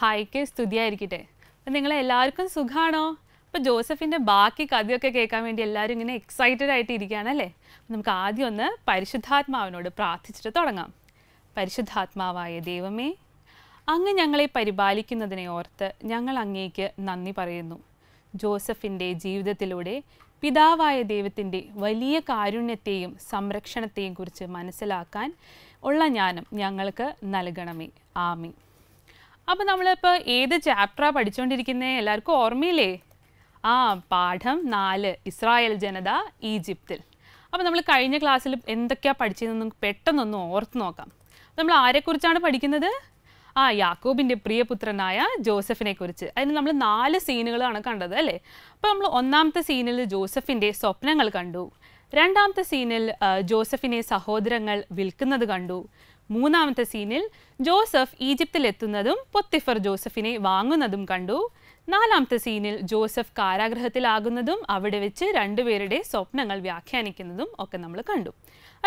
ഹായ്ക്ക് സ്തുതിയായിരിക്കട്ടെ അപ്പം നിങ്ങളെല്ലാവർക്കും സുഖമാണോ അപ്പോൾ ജോസഫിൻ്റെ ബാക്കി കഥയൊക്കെ കേൾക്കാൻ വേണ്ടി എല്ലാവരും ഇങ്ങനെ എക്സൈറ്റഡ് ആയിട്ട് ഇരിക്കുകയാണല്ലേ നമുക്ക് ആദ്യം ഒന്ന് പരിശുദ്ധാത്മാവിനോട് പ്രാർത്ഥിച്ചിട്ട് തുടങ്ങാം പരിശുദ്ധാത്മാവായ ദൈവമേ അങ്ങ് ഞങ്ങളെ പരിപാലിക്കുന്നതിനെ ഓർത്ത് ഞങ്ങൾ അങ്ങേക്ക് നന്ദി പറയുന്നു ജോസഫിൻ്റെ ജീവിതത്തിലൂടെ പിതാവായ ദൈവത്തിൻ്റെ വലിയ കാരുണ്യത്തെയും സംരക്ഷണത്തെയും കുറിച്ച് മനസ്സിലാക്കാൻ ഉള്ള ജ്ഞാനം ഞങ്ങൾക്ക് നൽകണമേ ആമേ അപ്പോൾ നമ്മളിപ്പോൾ ഏത് ചാപ്റ്ററാണ് പഠിച്ചുകൊണ്ടിരിക്കുന്നത് എല്ലാവർക്കും ഓർമ്മയില്ലേ ആ പാഠം നാല് ഇസ്രായേൽ ജനത ഈജിപ്തിൽ അപ്പോൾ നമ്മൾ കഴിഞ്ഞ ക്ലാസ്സിൽ എന്തൊക്കെയാണ് പഠിച്ചതെന്ന് പെട്ടെന്നൊന്ന് ഓർത്ത് നോക്കാം നമ്മൾ ആരെക്കുറിച്ചാണ് പഠിക്കുന്നത് ആ യാക്കോബിൻ്റെ പ്രിയപുത്രനായ ജോസഫിനെ കുറിച്ച് അതിന് നമ്മൾ നാല് സീനുകളാണ് കണ്ടത് അല്ലേ അപ്പോൾ നമ്മൾ ഒന്നാമത്തെ സീനിൽ ജോസഫിൻ്റെ സ്വപ്നങ്ങൾ കണ്ടു രണ്ടാമത്തെ സീനിൽ ജോസഫിനെ സഹോദരങ്ങൾ വിൽക്കുന്നത് കണ്ടു മൂന്നാമത്തെ സീനിൽ ജോസഫ് ഈജിപ്തിലെത്തുന്നതും പൊത്തിഫർ ജോസഫിനെ വാങ്ങുന്നതും കണ്ടു നാലാമത്തെ സീനിൽ ജോസഫ് കാരാഗ്രഹത്തിലാകുന്നതും അവിടെ വെച്ച് രണ്ടുപേരുടെ സ്വപ്നങ്ങൾ വ്യാഖ്യാനിക്കുന്നതും ഒക്കെ നമ്മൾ കണ്ടു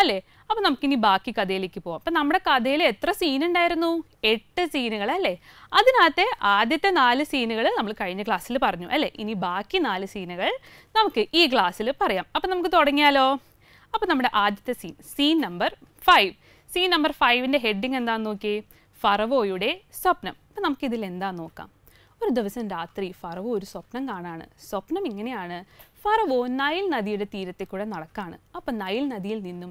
അല്ലേ അപ്പോൾ നമുക്കിനി ബാക്കി കഥയിലേക്ക് പോവാം അപ്പം നമ്മുടെ കഥയിൽ എത്ര സീൻ ഉണ്ടായിരുന്നു എട്ട് സീനുകൾ അല്ലേ അതിനകത്തെ ആദ്യത്തെ നാല് സീനുകൾ നമ്മൾ കഴിഞ്ഞ ക്ലാസ്സിൽ പറഞ്ഞു അല്ലേ ഇനി ബാക്കി നാല് സീനുകൾ നമുക്ക് ഈ ക്ലാസ്സിൽ പറയാം അപ്പം നമുക്ക് തുടങ്ങിയാലോ അപ്പോൾ നമ്മുടെ ആദ്യത്തെ scene scene number five scene number ഫൈവിൻ്റെ ഹെഡിങ് എന്താണെന്ന് നോക്കിയേ ഫറവോയുടെ സ്വപ്നം അപ്പോൾ നമുക്കിതിൽ എന്താ നോക്കാം ഒരു ദിവസം രാത്രി ഫറവോ ഒരു സ്വപ്നം കാണാണ് സ്വപ്നം ഇങ്ങനെയാണ് ഫറവോ നൈൽ നദിയുടെ തീരത്തെ കൂടെ നടക്കാണ് അപ്പം നൈൽ നദിയിൽ നിന്നും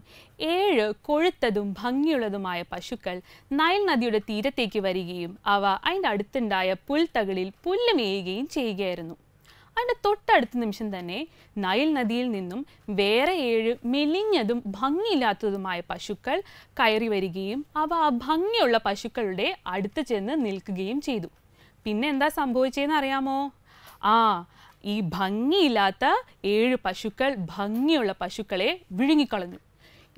ഏഴ് കൊഴുത്തതും ഭംഗിയുള്ളതുമായ പശുക്കൾ നൈൽ നദിയുടെ തീരത്തേക്ക് വരികയും അവ അതിൻ്റെ അടുത്തുണ്ടായ പുൽത്തകളിൽ പുല്ല് മേയുകയും ചെയ്യുകയായിരുന്നു അതിൻ്റെ തൊട്ടടുത്ത നിമിഷം തന്നെ നൈൽ നദിയിൽ നിന്നും വേറെ ഏഴ് മെലിഞ്ഞതും ഭംഗിയില്ലാത്തതുമായ പശുക്കൾ കയറി വരികയും അവ ആ ഭംഗിയുള്ള പശുക്കളുടെ അടുത്ത് ചെന്ന് നിൽക്കുകയും ചെയ്തു പിന്നെ എന്താ സംഭവിച്ചതെന്ന് അറിയാമോ ആ ഈ ഭംഗിയില്ലാത്ത ഏഴ് പശുക്കൾ ഭംഗിയുള്ള പശുക്കളെ വിഴുങ്ങിക്കളഞ്ഞു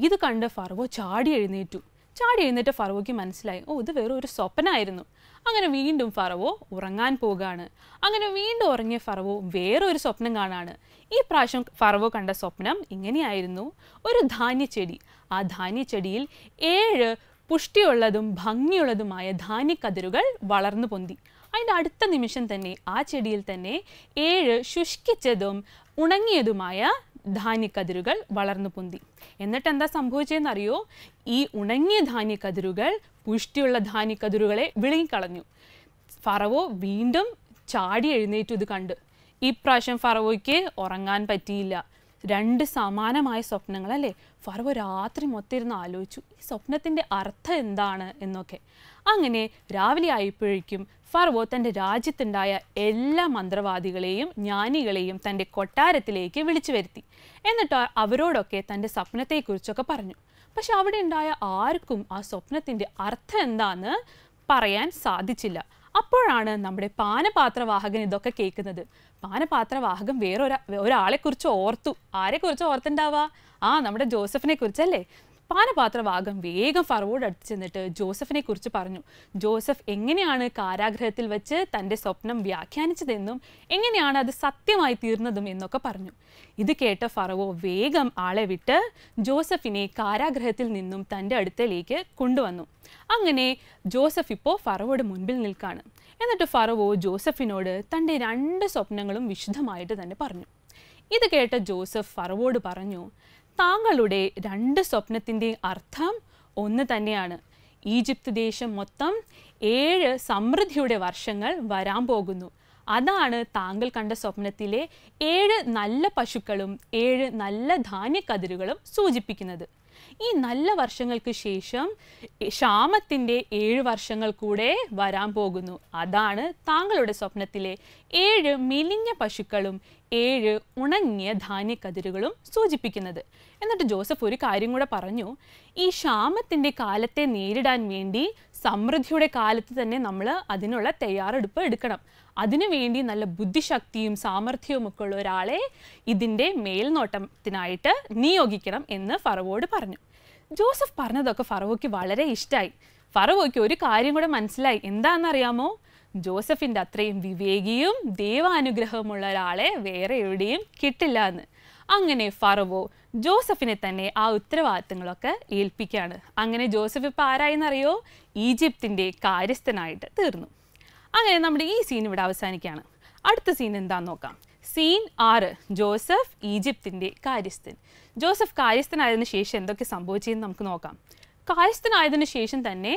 ഇത് കണ്ട് ഫർവോ ചാടി എഴുന്നേറ്റു ചാടി എഴുന്നേറ്റ ഫർവോയ്ക്ക് മനസ്സിലായി ഓ ഇത് വേറൊരു ഒരു സ്വപ്നമായിരുന്നു അങ്ങനെ വീണ്ടും ഫറവോ ഉറങ്ങാൻ പോവുകയാണ് അങ്ങനെ വീണ്ടും ഉറങ്ങിയ ഫറവോ വേറൊരു സ്വപ്നം കാണാണ് ഈ പ്രാവശ്യം ഫറവോ കണ്ട സ്വപ്നം ഇങ്ങനെയായിരുന്നു ഒരു ധാന്യച്ചെടി ആ ധാന്യച്ചെടിയിൽ ഏഴ് പുഷ്ടിയുള്ളതും ഭംഗിയുള്ളതുമായ ധാന്യക്കതിരുകൾ വളർന്നു പൊന്തി അതിൻ്റെ അടുത്ത നിമിഷം തന്നെ ആ ചെടിയിൽ തന്നെ ഏഴ് ശുഷ്കിച്ചതും ഉണങ്ങിയതുമായ ധാന്യക്കതിരുകൾ വളർന്നു പൊന്തി എന്നിട്ട് എന്താ സംഭവിച്ചതെന്നറിയോ ഈ ഉണങ്ങിയ ധാന്യക്കതിരുകൾ പുഷ്ടിയുള്ള ധാന്യക്കതിരുകളെ വിളങ്ങിക്കളഞ്ഞു ഫറവോ വീണ്ടും ചാടി എഴുന്നേറ്റു ഇത് കണ്ട് ഇപ്രാവശ്യം ഫറവോയ്ക്ക് ഉറങ്ങാൻ പറ്റിയില്ല രണ്ട് സമാനമായ സ്വപ്നങ്ങൾ അല്ലേ ഫറവോ രാത്രി മൊത്തം ഇരുന്ന് ആലോചിച്ചു ഈ സ്വപ്നത്തിൻ്റെ അർത്ഥം എന്താണ് എന്നൊക്കെ അങ്ങനെ രാവിലെ ആയപ്പോഴേക്കും ഫർവോ തൻ്റെ രാജ്യത്തുണ്ടായ എല്ലാ മന്ത്രവാദികളെയും ജ്ഞാനികളെയും തൻ്റെ കൊട്ടാരത്തിലേക്ക് വിളിച്ചു വരുത്തി എന്നിട്ട് അവരോടൊക്കെ തൻ്റെ സ്വപ്നത്തെക്കുറിച്ചൊക്കെ പറഞ്ഞു പക്ഷെ അവിടെ ഉണ്ടായ ആർക്കും ആ സ്വപ്നത്തിൻ്റെ അർത്ഥം എന്താന്ന് പറയാൻ സാധിച്ചില്ല അപ്പോഴാണ് നമ്മുടെ പാനപാത്രവാഹകൻ ഇതൊക്കെ കേൾക്കുന്നത് പാനപാത്രവാഹകൻ വേറെ ഒരാളെക്കുറിച്ച് ഓർത്തു ആരെക്കുറിച്ച് ഓർത്തുണ്ടാവുക ആ നമ്മുടെ ജോസഫിനെ കുറിച്ചല്ലേ പാനപാത്രവാഗം വേഗം ഫറവോട് അടുത്ത് ചെന്നിട്ട് ജോസഫിനെ കുറിച്ച് പറഞ്ഞു ജോസഫ് എങ്ങനെയാണ് കാരാഗ്രഹത്തിൽ വെച്ച് തൻ്റെ സ്വപ്നം വ്യാഖ്യാനിച്ചതെന്നും എങ്ങനെയാണ് അത് സത്യമായി തീർന്നതും എന്നൊക്കെ പറഞ്ഞു ഇത് കേട്ട ഫറവോ വേഗം ആളെ വിട്ട് ജോസഫിനെ കാരാഗ്രഹത്തിൽ നിന്നും തൻ്റെ അടുത്തലേക്ക് കൊണ്ടുവന്നു അങ്ങനെ ജോസഫ് ഇപ്പോൾ ഫറവോട് മുൻപിൽ നിൽക്കാണ് എന്നിട്ട് ഫറവോ ജോസഫിനോട് തൻ്റെ രണ്ട് സ്വപ്നങ്ങളും വിശുദ്ധമായിട്ട് തന്നെ പറഞ്ഞു ഇത് കേട്ട ജോസഫ് ഫറവോട് പറഞ്ഞു താങ്കളുടെ രണ്ട് സ്വപ്നത്തിൻ്റെയും അർത്ഥം ഒന്ന് തന്നെയാണ് ഈജിപ്ത് ദേശം മൊത്തം ഏഴ് സമൃദ്ധിയുടെ വർഷങ്ങൾ വരാൻ പോകുന്നു അതാണ് താങ്കൾ കണ്ട സ്വപ്നത്തിലെ ഏഴ് നല്ല പശുക്കളും ഏഴ് നല്ല ധാന്യക്കതിരുകളും സൂചിപ്പിക്കുന്നത് ഈ നല്ല വർഷങ്ങൾക്ക് ശേഷം ക്ഷാമത്തിൻ്റെ ഏഴ് വർഷങ്ങൾ കൂടെ വരാൻ പോകുന്നു അതാണ് താങ്കളുടെ സ്വപ്നത്തിലെ ഏഴ് മെലിഞ്ഞ പശുക്കളും ഏഴ് ഉണങ്ങിയ ധാന്യക്കതിരുകളും സൂചിപ്പിക്കുന്നത് എന്നിട്ട് ജോസഫ് ഒരു കാര്യം കൂടെ പറഞ്ഞു ഈ ക്ഷാമത്തിൻ്റെ കാലത്തെ നേരിടാൻ വേണ്ടി സമൃദ്ധിയുടെ കാലത്ത് തന്നെ നമ്മൾ അതിനുള്ള തയ്യാറെടുപ്പ് എടുക്കണം അതിനുവേണ്ടി നല്ല ബുദ്ധിശക്തിയും സാമർഥ്യവും ഒക്കെ ഉള്ള ഒരാളെ ഇതിൻ്റെ മേൽനോട്ടത്തിനായിട്ട് നിയോഗിക്കണം എന്ന് ഫറവോട് പറഞ്ഞു ജോസഫ് പറഞ്ഞതൊക്കെ ഫറവോയ്ക്ക് വളരെ ഇഷ്ടമായി ഫറവോയ്ക്ക് ഒരു കാര്യം കൂടെ മനസ്സിലായി എന്താണെന്നറിയാമോ ജോസഫിൻ്റെ അത്രയും വിവേകിയും ദൈവാനുഗ്രഹമുള്ള ഒരാളെ വേറെ എവിടെയും കിട്ടില്ല എന്ന് അങ്ങനെ ഫറവോ ജോസഫിനെ തന്നെ ആ ഉത്തരവാദിത്തങ്ങളൊക്കെ ഏൽപ്പിക്കുകയാണ് അങ്ങനെ ജോസഫ് ഇപ്പോൾ ആരായെന്നറിയോ ഈജിപ്തിൻ്റെ കാര്യസ്ഥനായിട്ട് തീർന്നു അങ്ങനെ നമ്മുടെ ഈ സീൻ ഇവിടെ അവസാനിക്കുകയാണ് അടുത്ത സീൻ എന്താന്ന് നോക്കാം സീൻ ആറ് ജോസഫ് ഈജിപ്തിൻ്റെ കാര്യസ്ഥൻ ജോസഫ് കാര്യസ്ഥനായതിനു ശേഷം എന്തൊക്കെ സംഭവിച്ചതെന്ന് നമുക്ക് നോക്കാം കാര്യസ്ഥനായതിനു ശേഷം തന്നെ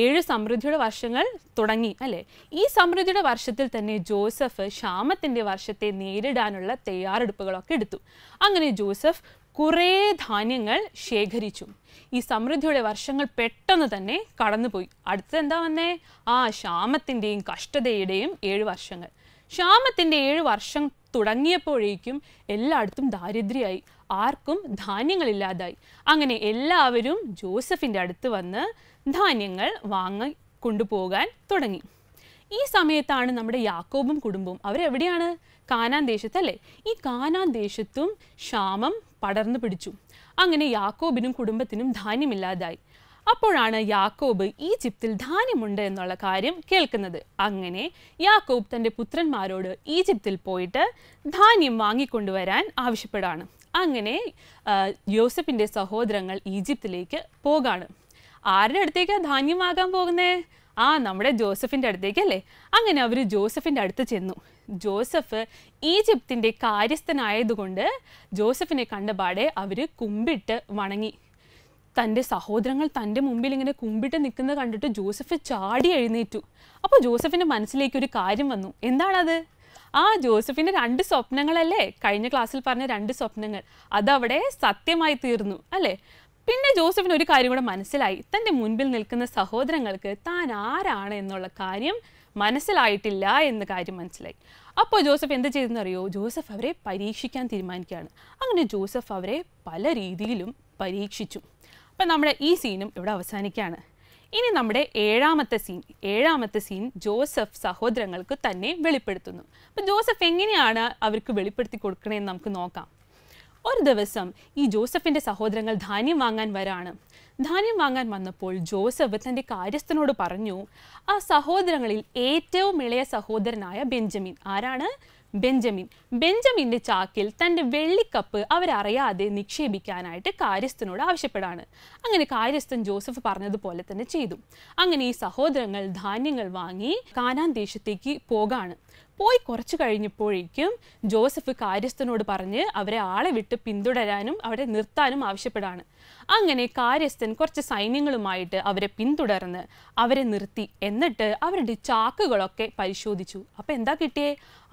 ഏഴ് സമൃദ്ധിയുടെ വർഷങ്ങൾ തുടങ്ങി അല്ലേ ഈ സമൃദ്ധിയുടെ വർഷത്തിൽ തന്നെ ജോസഫ് ക്ഷാമത്തിന്റെ വർഷത്തെ നേരിടാനുള്ള തയ്യാറെടുപ്പുകളൊക്കെ എടുത്തു അങ്ങനെ ജോസഫ് കുറേ ധാന്യങ്ങൾ ശേഖരിച്ചു ഈ സമൃദ്ധിയുടെ വർഷങ്ങൾ പെട്ടെന്ന് തന്നെ കടന്നുപോയി അടുത്തത് എന്താ വന്നേ ആ ക്ഷാമത്തിൻ്റെയും കഷ്ടതയുടെയും ഏഴ് വർഷങ്ങൾ ക്ഷാമത്തിൻ്റെ ഏഴ് വർഷം തുടങ്ങിയപ്പോഴേക്കും എല്ലായിടത്തും ദാരിദ്ര്യമായി ആർക്കും ധാന്യങ്ങളില്ലാതായി അങ്ങനെ എല്ലാവരും ജോസഫിൻ്റെ അടുത്ത് വന്ന് ധാന്യങ്ങൾ വാങ്ങി കൊണ്ടുപോകാൻ തുടങ്ങി ഈ സമയത്താണ് നമ്മുടെ യാക്കോബും കുടുംബവും അവരെവിടെയാണ് കാനാൻ ദേശത്തല്ലേ ഈ കാനാൻ ദേശത്തും ക്ഷാമം പടർന്നു പിടിച്ചു അങ്ങനെ യാക്കോബിനും കുടുംബത്തിനും ധാന്യമില്ലാതായി അപ്പോഴാണ് യാക്കോബ് ഈജിപ്തിൽ ധാന്യമുണ്ട് എന്നുള്ള കാര്യം കേൾക്കുന്നത് അങ്ങനെ യാക്കോബ് തൻ്റെ പുത്രന്മാരോട് ഈജിപ്തിൽ പോയിട്ട് ധാന്യം വാങ്ങിക്കൊണ്ടുവരാൻ ആവശ്യപ്പെടാണ് അങ്ങനെ യോസഫിൻ്റെ സഹോദരങ്ങൾ ഈജിപ്തിലേക്ക് പോകാണ് ആരുടെ അടുത്തേക്കാ ധാന്യം പോകുന്നത് ആ നമ്മുടെ ജോസഫിൻ്റെ അടുത്തേക്കല്ലേ അങ്ങനെ അവർ ജോസഫിൻ്റെ അടുത്ത് ചെന്നു ജോസഫ് ഈജിപ്തിൻ്റെ കാര്യസ്ഥനായതുകൊണ്ട് ജോസഫിനെ കണ്ടപാടെ അവർ കുമ്പിട്ട് വണങ്ങി തൻ്റെ സഹോദരങ്ങൾ തൻ്റെ മുമ്പിൽ ഇങ്ങനെ കുമ്പിട്ട് നിൽക്കുന്നത് കണ്ടിട്ട് ജോസഫ് ചാടി എഴുന്നേറ്റു അപ്പോൾ ജോസഫിൻ്റെ മനസ്സിലേക്ക് ഒരു കാര്യം വന്നു എന്താണത് ആ ജോസഫിൻ്റെ രണ്ട് സ്വപ്നങ്ങളല്ലേ കഴിഞ്ഞ ക്ലാസ്സിൽ പറഞ്ഞ രണ്ട് സ്വപ്നങ്ങൾ അതവിടെ സത്യമായി തീർന്നു അല്ലേ പിന്നെ ജോസഫിന് ഒരു കാര്യം കൂടെ മനസ്സിലായി തൻ്റെ മുൻപിൽ നിൽക്കുന്ന സഹോദരങ്ങൾക്ക് താൻ ആരാണ് എന്നുള്ള കാര്യം മനസ്സിലായിട്ടില്ല എന്ന കാര്യം മനസ്സിലായി അപ്പോൾ ജോസഫ് എന്ത് അറിയോ ജോസഫ് അവരെ പരീക്ഷിക്കാൻ തീരുമാനിക്കുകയാണ് അങ്ങനെ ജോസഫ് അവരെ പല രീതിയിലും പരീക്ഷിച്ചു അപ്പം നമ്മുടെ ഈ സീനും ഇവിടെ അവസാനിക്കുകയാണ് ഇനി നമ്മുടെ ഏഴാമത്തെ സീൻ ഏഴാമത്തെ സീൻ ജോസഫ് സഹോദരങ്ങൾക്ക് തന്നെ വെളിപ്പെടുത്തുന്നു അപ്പോൾ ജോസഫ് എങ്ങനെയാണ് അവർക്ക് വെളിപ്പെടുത്തി കൊടുക്കണേന്ന് നമുക്ക് നോക്കാം ഒരു ദിവസം ഈ ജോസഫിൻ്റെ സഹോദരങ്ങൾ ധാന്യം വാങ്ങാൻ വരാണ് ധാന്യം വാങ്ങാൻ വന്നപ്പോൾ ജോസഫ് തൻ്റെ കാര്യസ്ഥനോട് പറഞ്ഞു ആ സഹോദരങ്ങളിൽ ഏറ്റവും ഇളയ സഹോദരനായ ബെഞ്ചമിൻ ആരാണ് ബെഞ്ചമിൻ ബെഞ്ചമിൻ്റെ ചാക്കിൽ തൻ്റെ വെള്ളിക്കപ്പ് അവരറിയാതെ നിക്ഷേപിക്കാനായിട്ട് കാര്യസ്ഥനോട് ആവശ്യപ്പെടാണ് അങ്ങനെ കാര്യസ്ഥൻ ജോസഫ് പറഞ്ഞതുപോലെ തന്നെ ചെയ്തു അങ്ങനെ ഈ സഹോദരങ്ങൾ ധാന്യങ്ങൾ വാങ്ങി കാനാന് ദേശത്തേക്ക് പോകാണ് പോയി കുറച്ച് കഴിഞ്ഞപ്പോഴേക്കും ജോസഫ് കാര്യസ്ഥനോട് പറഞ്ഞ് അവരെ ആളെ വിട്ട് പിന്തുടരാനും അവരെ നിർത്താനും ആവശ്യപ്പെടാണ് അങ്ങനെ കാര്യസ്ഥൻ കുറച്ച് സൈന്യങ്ങളുമായിട്ട് അവരെ പിന്തുടർന്ന് അവരെ നിർത്തി എന്നിട്ട് അവരുടെ ചാക്കുകളൊക്കെ പരിശോധിച്ചു അപ്പോൾ എന്താ കിട്ടിയേ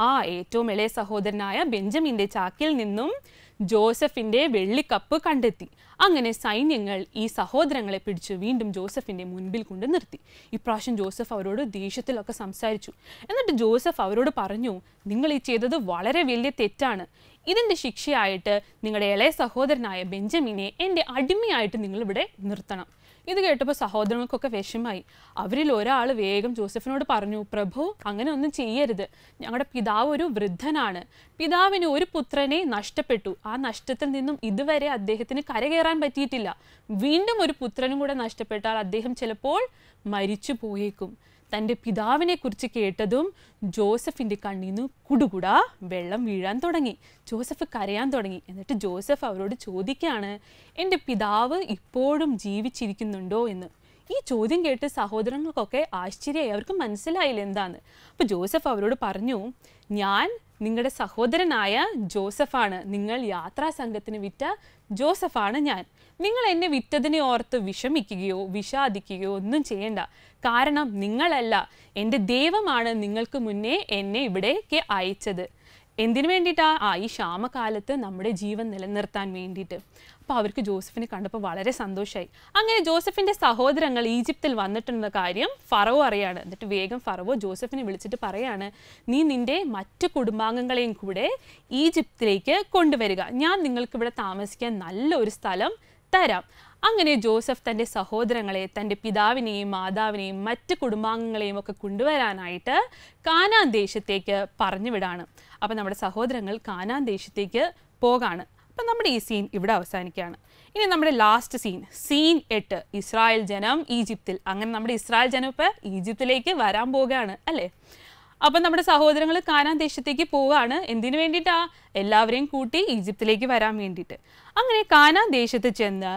ആ ഏറ്റവും ഇളയ സഹോദരനായ ബെഞ്ചമിൻ്റെ ചാക്കിൽ നിന്നും ജോസഫിൻ്റെ വെള്ളിക്കപ്പ് കണ്ടെത്തി അങ്ങനെ സൈന്യങ്ങൾ ഈ സഹോദരങ്ങളെ പിടിച്ച് വീണ്ടും ജോസഫിൻ്റെ മുൻപിൽ കൊണ്ട് നിർത്തി ഇപ്രാവശ്യം ജോസഫ് അവരോട് ദേഷ്യത്തിലൊക്കെ സംസാരിച്ചു എന്നിട്ട് ജോസഫ് അവരോട് പറഞ്ഞു നിങ്ങൾ ഈ ചെയ്തത് വളരെ വലിയ തെറ്റാണ് ഇതിൻ്റെ ശിക്ഷയായിട്ട് നിങ്ങളുടെ ഇളയ സഹോദരനായ ബെഞ്ചമിനെ എൻ്റെ അടിമയായിട്ട് നിങ്ങളിവിടെ നിർത്തണം ഇത് കേട്ടപ്പോൾ സഹോദരങ്ങൾക്കൊക്കെ വിഷമായി അവരിൽ ഒരാൾ വേഗം ജോസഫിനോട് പറഞ്ഞു പ്രഭു അങ്ങനെ ഒന്നും ചെയ്യരുത് ഞങ്ങളുടെ പിതാവ് ഒരു വൃദ്ധനാണ് പിതാവിന് ഒരു പുത്രനെ നഷ്ടപ്പെട്ടു ആ നഷ്ടത്തിൽ നിന്നും ഇതുവരെ അദ്ദേഹത്തിന് കരകയറാൻ പറ്റിയിട്ടില്ല വീണ്ടും ഒരു പുത്രനും കൂടെ നഷ്ടപ്പെട്ടാൽ അദ്ദേഹം ചിലപ്പോൾ മരിച്ചു പോയേക്കും തൻ്റെ പിതാവിനെക്കുറിച്ച് കേട്ടതും ജോസഫിൻ്റെ കണ്ണീന്ന് കുടുകുട വെള്ളം വീഴാൻ തുടങ്ങി ജോസഫ് കരയാൻ തുടങ്ങി എന്നിട്ട് ജോസഫ് അവരോട് ചോദിക്കുകയാണ് എൻ്റെ പിതാവ് ഇപ്പോഴും ജീവിച്ചിരിക്കുന്നുണ്ടോ എന്ന് ഈ ചോദ്യം കേട്ട് സഹോദരങ്ങൾക്കൊക്കെ ആശ്ചര്യമായി അവർക്ക് മനസ്സിലായില്ല എന്താണ് അപ്പോൾ ജോസഫ് അവരോട് പറഞ്ഞു ഞാൻ നിങ്ങളുടെ സഹോദരനായ ജോസഫാണ് നിങ്ങൾ യാത്രാ സംഘത്തിന് വിറ്റ ജോസഫാണ് ഞാൻ നിങ്ങൾ എന്നെ വിറ്റതിനെ ഓർത്ത് വിഷമിക്കുകയോ വിഷാദിക്കുകയോ ഒന്നും ചെയ്യണ്ട കാരണം നിങ്ങളല്ല എൻ്റെ ദൈവമാണ് നിങ്ങൾക്ക് മുന്നേ എന്നെ ഇവിടേക്ക് അയച്ചത് എന്തിനു വേണ്ടിയിട്ടാ ആ ഈ ക്ഷാമകാലത്ത് നമ്മുടെ ജീവൻ നിലനിർത്താൻ വേണ്ടിയിട്ട് അപ്പോൾ അവർക്ക് ജോസഫിനെ കണ്ടപ്പോൾ വളരെ സന്തോഷമായി അങ്ങനെ ജോസഫിൻ്റെ സഹോദരങ്ങൾ ഈജിപ്തിൽ വന്നിട്ടുള്ള കാര്യം ഫറവോ അറിയാണ് എന്നിട്ട് വേഗം ഫറവോ ജോസഫിനെ വിളിച്ചിട്ട് പറയാണ് നീ നിൻ്റെ മറ്റ് കുടുംബാംഗങ്ങളെയും കൂടെ ഈജിപ്തിലേക്ക് കൊണ്ടുവരിക ഞാൻ നിങ്ങൾക്ക് ഇവിടെ താമസിക്കാൻ നല്ല ഒരു സ്ഥലം തരാം അങ്ങനെ ജോസഫ് തൻ്റെ സഹോദരങ്ങളെ തൻ്റെ പിതാവിനെയും മാതാവിനെയും മറ്റ് കുടുംബാംഗങ്ങളെയും ഒക്കെ കൊണ്ടുവരാനായിട്ട് കാനാൻ ദേശത്തേക്ക് പറഞ്ഞുവിടാണ് അപ്പം നമ്മുടെ സഹോദരങ്ങൾ കാനാൻ ദേശത്തേക്ക് പോകാണ് അപ്പം നമ്മുടെ ഈ സീൻ ഇവിടെ അവസാനിക്കുകയാണ് ഇനി നമ്മുടെ ലാസ്റ്റ് സീൻ സീൻ എട്ട് ഇസ്രായേൽ ജനം ഈജിപ്തിൽ അങ്ങനെ നമ്മുടെ ഇസ്രായേൽ ജനം ഇപ്പം ഈജിപ്തിലേക്ക് വരാൻ പോവുകയാണ് അല്ലേ അപ്പൊ നമ്മുടെ സഹോദരങ്ങൾ കാനാൻ ദേശത്തേക്ക് പോവുകയാണ് എന്തിനു വേണ്ടിയിട്ടാ എല്ലാവരെയും കൂട്ടി ഈജിപ്തിലേക്ക് വരാൻ വേണ്ടിയിട്ട് അങ്ങനെ കാനാൻ ദേശത്ത് ചെന്ന്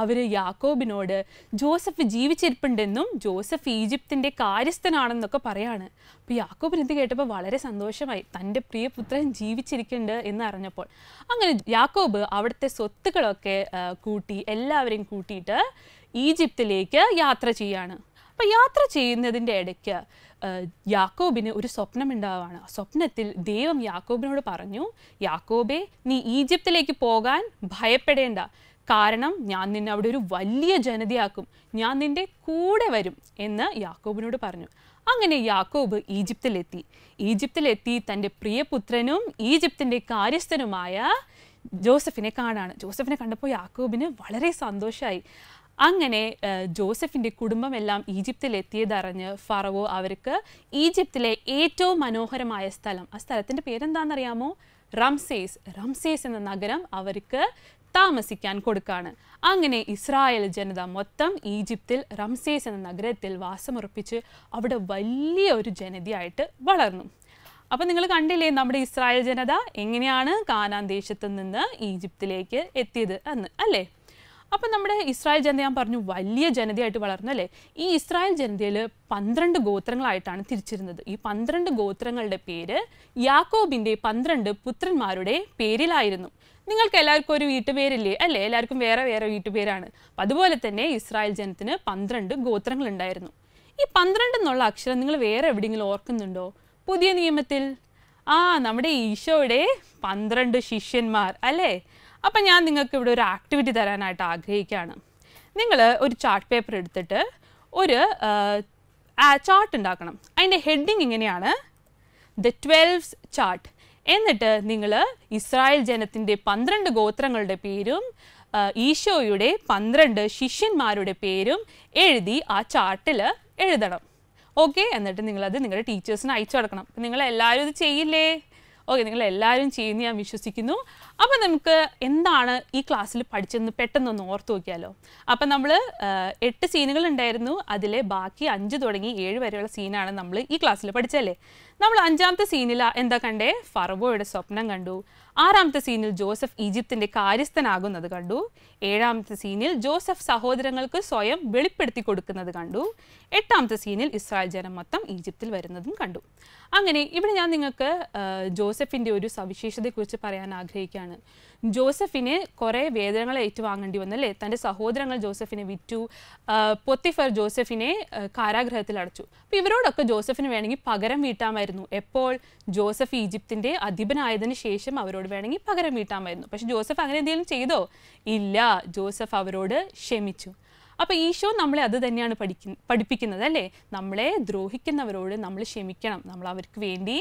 അവർ യാക്കോബിനോട് ജോസഫ് ജീവിച്ചിരിപ്പുണ്ടെന്നും ജോസഫ് ഈജിപ്തിൻ്റെ കാര്യസ്ഥനാണെന്നൊക്കെ പറയാണ് അപ്പോൾ യാക്കോബിന് കേട്ടപ്പോൾ വളരെ സന്തോഷമായി തൻ്റെ പ്രിയപുത്രൻ ജീവിച്ചിരിക്കുന്നുണ്ട് എന്ന് അറിഞ്ഞപ്പോൾ അങ്ങനെ യാക്കോബ് അവിടുത്തെ സ്വത്തുക്കളൊക്കെ കൂട്ടി എല്ലാവരെയും കൂട്ടിയിട്ട് ഈജിപ്തിലേക്ക് യാത്ര ചെയ്യാണ് അപ്പം യാത്ര ചെയ്യുന്നതിൻ്റെ ഇടയ്ക്ക് യാക്കോബിന് ഒരു സ്വപ്നം ഉണ്ടാവുകയാണ് സ്വപ്നത്തിൽ ദൈവം യാക്കോബിനോട് പറഞ്ഞു യാക്കോബെ നീ ഈജിപ്തിലേക്ക് പോകാൻ ഭയപ്പെടേണ്ട കാരണം ഞാൻ നിന്നെ അവിടെ ഒരു വലിയ ജനതയാക്കും ഞാൻ നിൻ്റെ കൂടെ വരും എന്ന് യാക്കോബിനോട് പറഞ്ഞു അങ്ങനെ യാക്കോബ് ഈജിപ്തിലെത്തി ഈജിപ്തിലെത്തി തൻ്റെ പ്രിയപുത്രനും ഈജിപ്തിൻ്റെ കാര്യസ്ഥനുമായ ജോസഫിനെ കാണാണ് ജോസഫിനെ കണ്ടപ്പോൾ യാക്കോബിന് വളരെ സന്തോഷമായി അങ്ങനെ ജോസഫിൻ്റെ കുടുംബമെല്ലാം ഈജിപ്തിലെത്തിയതറിഞ്ഞ് ഫറവോ അവർക്ക് ഈജിപ്തിലെ ഏറ്റവും മനോഹരമായ സ്ഥലം ആ സ്ഥലത്തിൻ്റെ പേരെന്താണെന്നറിയാമോ റംസേസ് റംസേസ് എന്ന നഗരം അവർക്ക് താമസിക്കാൻ കൊടുക്കാണ് അങ്ങനെ ഇസ്രായേൽ ജനത മൊത്തം ഈജിപ്തിൽ റംസേസ് എന്ന നഗരത്തിൽ വാസമുറപ്പിച്ച് അവിടെ വലിയ ഒരു ജനതയായിട്ട് വളർന്നു അപ്പം നിങ്ങൾ കണ്ടില്ലേ നമ്മുടെ ഇസ്രായേൽ ജനത എങ്ങനെയാണ് കാനാന് ദേശത്ത് നിന്ന് ഈജിപ്തിലേക്ക് എത്തിയത് എന്ന് അല്ലേ അപ്പം നമ്മുടെ ഇസ്രായേൽ ജനത ഞാൻ പറഞ്ഞു വലിയ ജനതയായിട്ട് വളർന്നു അല്ലേ ഈ ഇസ്രായേൽ ജനതയിൽ പന്ത്രണ്ട് ഗോത്രങ്ങളായിട്ടാണ് തിരിച്ചിരുന്നത് ഈ പന്ത്രണ്ട് ഗോത്രങ്ങളുടെ പേര് യാക്കോബിൻ്റെ പന്ത്രണ്ട് പുത്രന്മാരുടെ പേരിലായിരുന്നു നിങ്ങൾക്ക് എല്ലാവർക്കും ഒരു വീട്ടുപേരില്ലേ അല്ലേ എല്ലാവർക്കും വേറെ വേറെ വീട്ടുപേരാണ് അപ്പം അതുപോലെ തന്നെ ഇസ്രായേൽ ജനത്തിന് പന്ത്രണ്ട് ഗോത്രങ്ങളുണ്ടായിരുന്നു ഈ പന്ത്രണ്ട് എന്നുള്ള അക്ഷരം നിങ്ങൾ വേറെ എവിടെയെങ്കിലും ഓർക്കുന്നുണ്ടോ പുതിയ നിയമത്തിൽ ആ നമ്മുടെ ഈശോയുടെ പന്ത്രണ്ട് ശിഷ്യന്മാർ അല്ലേ അപ്പം ഞാൻ നിങ്ങൾക്ക് ഇവിടെ ഒരു ആക്ടിവിറ്റി തരാനായിട്ട് ആഗ്രഹിക്കുകയാണ് നിങ്ങൾ ഒരു ചാർട്ട് പേപ്പർ എടുത്തിട്ട് ഒരു ചാർട്ട് ഉണ്ടാക്കണം അതിൻ്റെ ഹെഡിങ് ഇങ്ങനെയാണ് ദ ട്വൽവ്സ് ചാർട്ട് എന്നിട്ട് നിങ്ങൾ ഇസ്രായേൽ ജനത്തിൻ്റെ പന്ത്രണ്ട് ഗോത്രങ്ങളുടെ പേരും ഈശോയുടെ പന്ത്രണ്ട് ശിഷ്യന്മാരുടെ പേരും എഴുതി ആ ചാർട്ടിൽ എഴുതണം ഓക്കെ എന്നിട്ട് നിങ്ങളത് നിങ്ങളുടെ ടീച്ചേഴ്സിന് അയച്ചു കൊടുക്കണം നിങ്ങൾ എല്ലാവരും ഇത് ചെയ്യില്ലേ ഓക്കെ നിങ്ങൾ എല്ലാവരും ചെയ്യുമെന്ന് ഞാൻ വിശ്വസിക്കുന്നു അപ്പോൾ നമുക്ക് എന്താണ് ഈ ക്ലാസ്സിൽ പഠിച്ചതെന്ന് പെട്ടെന്നൊന്ന് ഓർത്ത് നോക്കിയാലോ അപ്പം നമ്മൾ എട്ട് സീനുകൾ ഉണ്ടായിരുന്നു അതിലെ ബാക്കി അഞ്ച് തുടങ്ങി ഏഴ് വരെയുള്ള സീനാണ് നമ്മൾ ഈ ക്ലാസ്സിൽ പഠിച്ചല്ലേ നമ്മൾ അഞ്ചാമത്തെ സീനിൽ എന്താ കണ്ടേ ഫറവോയുടെ സ്വപ്നം കണ്ടു ആറാമത്തെ സീനിൽ ജോസഫ് ഈജിപ്തിൻ്റെ കാര്യസ്ഥനാകുന്നത് കണ്ടു ഏഴാമത്തെ സീനിൽ ജോസഫ് സഹോദരങ്ങൾക്ക് സ്വയം വെളിപ്പെടുത്തി കൊടുക്കുന്നത് കണ്ടു എട്ടാമത്തെ സീനിൽ ഇസ്രായേൽ ജനം മൊത്തം ഈജിപ്തിൽ വരുന്നതും കണ്ടു അങ്ങനെ ഇവിടെ ഞാൻ നിങ്ങൾക്ക് ജോസഫിൻ്റെ ഒരു സവിശേഷതയെക്കുറിച്ച് പറയാൻ ആഗ്രഹിക്കുകയാണ് ജോസഫിന് കുറേ വേദനകൾ ഏറ്റുവാങ്ങേണ്ടി വന്നു അല്ലേ തൻ്റെ സഹോദരങ്ങൾ ജോസഫിനെ വിറ്റു പൊത്തിഫർ ജോസഫിനെ കാരാഗ്രഹത്തിൽ അടച്ചു അപ്പോൾ ഇവരോടൊക്കെ ജോസഫിന് വേണമെങ്കിൽ പകരം വീട്ടാമായിരുന്നു എപ്പോൾ ജോസഫ് ഈജിപ്തിൻ്റെ അധിപനായതിനു ശേഷം അവരോട് വേണമെങ്കിൽ പകരം വീട്ടാമായിരുന്നു പക്ഷേ ജോസഫ് അങ്ങനെ എന്തെങ്കിലും ചെയ്തോ ഇല്ല ജോസഫ് അവരോട് ക്ഷമിച്ചു അപ്പോൾ ഈശോ നമ്മളെ അത് തന്നെയാണ് പഠിക്ക പഠിപ്പിക്കുന്നത് അല്ലേ നമ്മളെ ദ്രോഹിക്കുന്നവരോട് നമ്മൾ ക്ഷമിക്കണം നമ്മൾ അവർക്ക് വേണ്ടി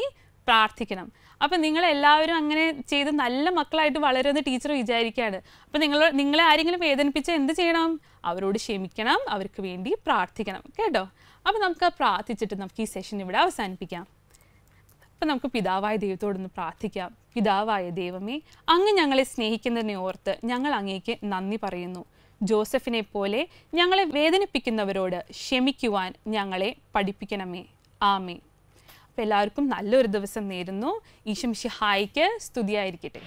പ്രാർത്ഥിക്കണം അപ്പം നിങ്ങളെല്ലാവരും അങ്ങനെ ചെയ്ത് നല്ല മക്കളായിട്ട് വളരുന്ന ടീച്ചർ വിചാരിക്കുകയാണ് അപ്പം നിങ്ങൾ നിങ്ങളെ ആരെങ്കിലും വേദനിപ്പിച്ചാൽ എന്ത് ചെയ്യണം അവരോട് ക്ഷമിക്കണം അവർക്ക് വേണ്ടി പ്രാർത്ഥിക്കണം കേട്ടോ അപ്പം നമുക്ക് പ്രാർത്ഥിച്ചിട്ട് നമുക്ക് ഈ സെഷൻ ഇവിടെ അവസാനിപ്പിക്കാം അപ്പം നമുക്ക് പിതാവായ ദൈവത്തോടൊന്ന് പ്രാർത്ഥിക്കാം പിതാവായ ദൈവമേ അങ്ങ് ഞങ്ങളെ സ്നേഹിക്കുന്നതിനെ ഓർത്ത് ഞങ്ങൾ അങ്ങേക്ക് നന്ദി പറയുന്നു ജോസഫിനെ പോലെ ഞങ്ങളെ വേദനിപ്പിക്കുന്നവരോട് ക്ഷമിക്കുവാൻ ഞങ്ങളെ പഠിപ്പിക്കണമേ ആമേ അപ്പോൾ എല്ലാവർക്കും നല്ലൊരു ദിവസം നേരുന്നു ഈശംഷി ഹായിക്ക് സ്തുതിയായിരിക്കട്ടെ